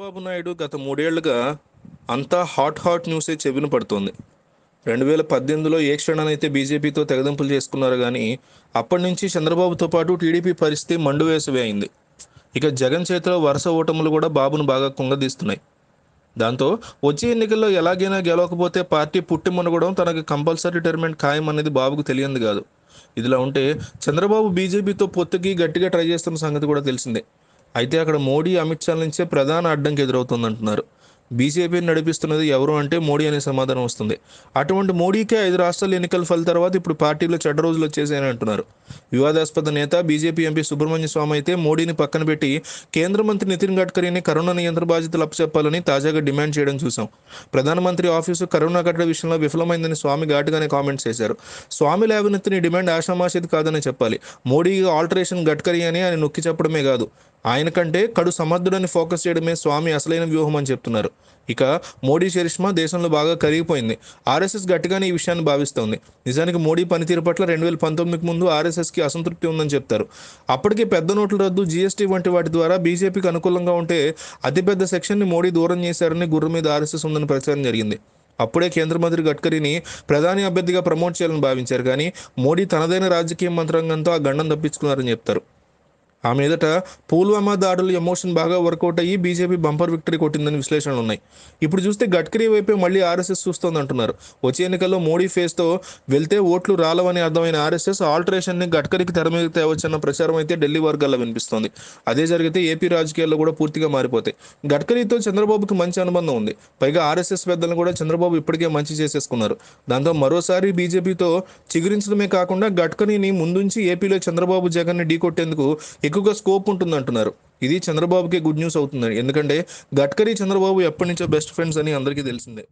చంద్రబాబు నాయుడు గత మూడేళ్లుగా అంతా హాట్ హాట్ న్యూసే చెవిన పడుతోంది రెండు వేల పద్దెనిమిదిలో ఏ క్షణానైతే బీజేపీతో తెగదింపులు చేసుకున్నారు కానీ అప్పటి నుంచి చంద్రబాబుతో పాటు టీడీపీ పరిస్థితి మండు అయింది ఇక జగన్ చేతిలో వరుస ఓటములు కూడా బాబును బాగా కుంగదీస్తున్నాయి దాంతో వచ్చే ఎన్నికల్లో ఎలాగైనా గెలవకపోతే పార్టీ పుట్టి మునగడం తనకు కంపల్సరీ రిటైర్మెంట్ ఖాయం అనేది బాబుకు తెలియంది కాదు ఇదిలా ఉంటే చంద్రబాబు బీజేపీతో పొత్తుకి గట్టిగా ట్రై చేస్తున్న సంగతి కూడా తెలిసిందే అయితే అక్కడ మోడీ అమిత్ షా నుంచే ప్రధాన అడ్డంకి అంటున్నారు బీజేపీని నడిపిస్తున్నది ఎవరు అంటే మోడీ అనే సమాధానం వస్తుంది అటువంటి మోడీకే ఐదు రాష్ట్రాల ఎన్నికల ఫలితాల తర్వాత ఇప్పుడు పార్టీలో చెడ్డ రోజులు వచ్చేసాయని అంటున్నారు వివాదాస్పద నేత బీజేపీ ఎంపీ సుబ్రహ్మణ్య స్వామి అయితే మోడీని పక్కన పెట్టి కేంద్ర మంత్రి నితిన్ గడ్కరీని కరోనా నియంత్రణ బాధ్యతలు అప్పచెప్పాలని తాజాగా డిమాండ్ చేయడం చూసాం ప్రధానమంత్రి ఆఫీసు కరోనా కట్టడి విషయంలో విఫలమైందని స్వామి ఘాటుగానే కామెంట్స్ చేశారు స్వామి లేవనెత్తిని డిమాండ్ ఆషామాషిది కాదని చెప్పాలి మోడీ ఆల్టరేషన్ గడ్కరీ అని ఆయన నొక్కి చెప్పడమే కాదు ఆయన కంటే కడు సమర్థుడని ఫోకస్ చేయడమే స్వామి అసలైన వ్యూహం అని చెప్తున్నారు ఇక మోడీ చరిష్మా దేశంలో బాగా కరిగిపోయింది ఆర్ఎస్ఎస్ గట్టిగానే ఈ విషయాన్ని భావిస్తోంది నిజానికి మోడీ పనితీరు పట్ల రెండు వేల పంతొమ్మిదికి ముందు ఆర్ఎస్ఎస్ ఆర్ఎస్ఎస్కి అసంతృప్తి ఉందని చెప్తారు అప్పటికే పెద్ద నోట్ల రద్దు జిఎస్టీ వంటి వాటి ద్వారా బీజేపీకి అనుకూలంగా ఉంటే అతిపెద్ద సెక్షన్ని మోడీ దూరం చేశారని గుర్రం మీద ఆర్ఎస్ఎస్ ఉందని ప్రచారం జరిగింది అప్పుడే కేంద్ర మంత్రి గడ్కరీని ప్రధాని అభ్యర్థిగా ప్రమోట్ చేయాలని భావించారు కానీ మోడీ తనదైన రాజకీయ మంత్రాంగంతో ఆ గండం తప్పించుకున్నారని చెప్తారు ఆ మీదట పుల్వామా దాడులు ఎమోషన్ బాగా వర్కౌట్ అయ్యి బీజేపీ బంపర్ విక్టరీ కొట్టిందని విశ్లేషణలు ఉన్నాయి ఇప్పుడు చూస్తే గడ్కరీ వైపే మళ్ళీ ఆర్ఎస్ఎస్ చూస్తోంది అంటున్నారు వచ్చే ఎన్నికల్లో మోడీ ఫేస్తో వెళ్తే ఓట్లు రాలవని అర్థమైన ఆర్ఎస్ఎస్ ఆల్టరేషన్ని గడ్కరీకి తెర మీద తేవచ్చన్న ప్రచారం అయితే ఢిల్లీ వర్గాల్లో వినిపిస్తోంది అదే జరిగితే ఏపీ రాజకీయాల్లో కూడా పూర్తిగా మారిపోతాయి గడ్కరీతో చంద్రబాబుకి మంచి అనుబంధం ఉంది పైగా ఆర్ఎస్ఎస్ పెద్దలను కూడా చంద్రబాబు ఇప్పటికే మంచి చేసేసుకున్నారు దాంతో మరోసారి బీజేపీతో చిగురించడమే కాకుండా గడ్కరీని ముందుంచి ఏపీలో చంద్రబాబు జగన్ని ఢీకొట్టేందుకు ఎక్కువగా స్కోప్ ఉంటుంది అంటున్నారు ఇది చంద్రబాబుకి గుడ్ న్యూస్ అవుతుంది ఎందుకంటే గడ్కరీ చంద్రబాబు ఎప్పటి నుంచో బెస్ట్ ఫ్రెండ్స్ అని అందరికీ తెలిసిందే